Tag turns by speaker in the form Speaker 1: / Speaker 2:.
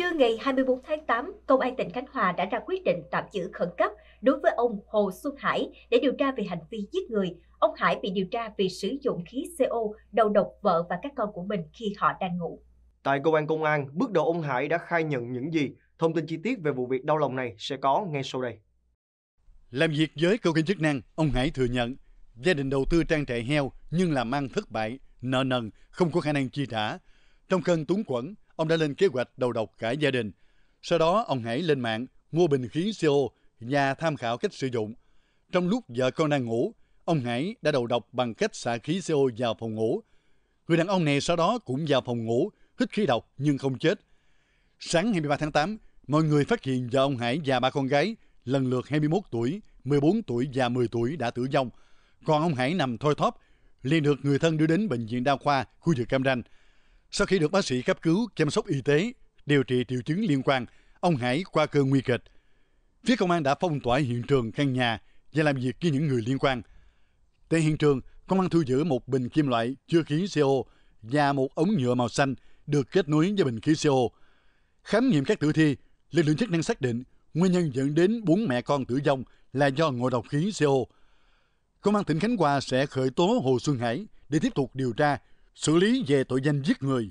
Speaker 1: Trưa ngày 24 tháng 8, Công an tỉnh Khánh Hòa đã ra quyết định tạm giữ khẩn cấp đối với ông Hồ Xuân Hải để điều tra về hành vi giết người. Ông Hải bị điều tra vì sử dụng khí CO đầu độc vợ và các con của mình khi họ đang ngủ.
Speaker 2: Tại cơ quan công an, bước đầu ông Hải đã khai nhận những gì. Thông tin chi tiết về vụ việc đau lòng này sẽ có ngay sau đây.
Speaker 3: Làm việc với cơ quan chức năng, ông Hải thừa nhận gia đình đầu tư trang trại heo nhưng làm ăn thất bại, nợ nần, không có khả năng chi trả. Trong cơn túng quẫn, ông đã lên kế hoạch đầu độc cả gia đình. Sau đó, ông Hải lên mạng mua bình khí CO nhà tham khảo cách sử dụng. Trong lúc vợ con đang ngủ, ông Hải đã đầu độc bằng cách xả khí CO vào phòng ngủ. Người đàn ông này sau đó cũng vào phòng ngủ, hít khí độc nhưng không chết. Sáng 23 tháng 8, mọi người phát hiện vợ ông Hải và ba con gái lần lượt 21 tuổi, 14 tuổi và 10 tuổi đã tử vong. Còn ông Hải nằm thoi thóp, liền được người thân đưa đến bệnh viện đa khoa khu vực Cam Ranh. Sau khi được bác sĩ cấp cứu, chăm sóc y tế, điều trị triệu chứng liên quan, ông Hải qua cơn nguy kịch. Phía công an đã phong tỏa hiện trường căn nhà và làm việc với những người liên quan. Tại hiện trường, công an thu giữ một bình kim loại chứa khí CO và một ống nhựa màu xanh được kết nối với bình khí CO. Khám nghiệm các tử thi, lực lượng chức năng xác định nguyên nhân dẫn đến bốn mẹ con tử vong là do ngộ độc khí CO. Công an tỉnh Khánh Hòa sẽ khởi tố Hồ Xuân Hải để tiếp tục điều tra xử lý về tội danh giết người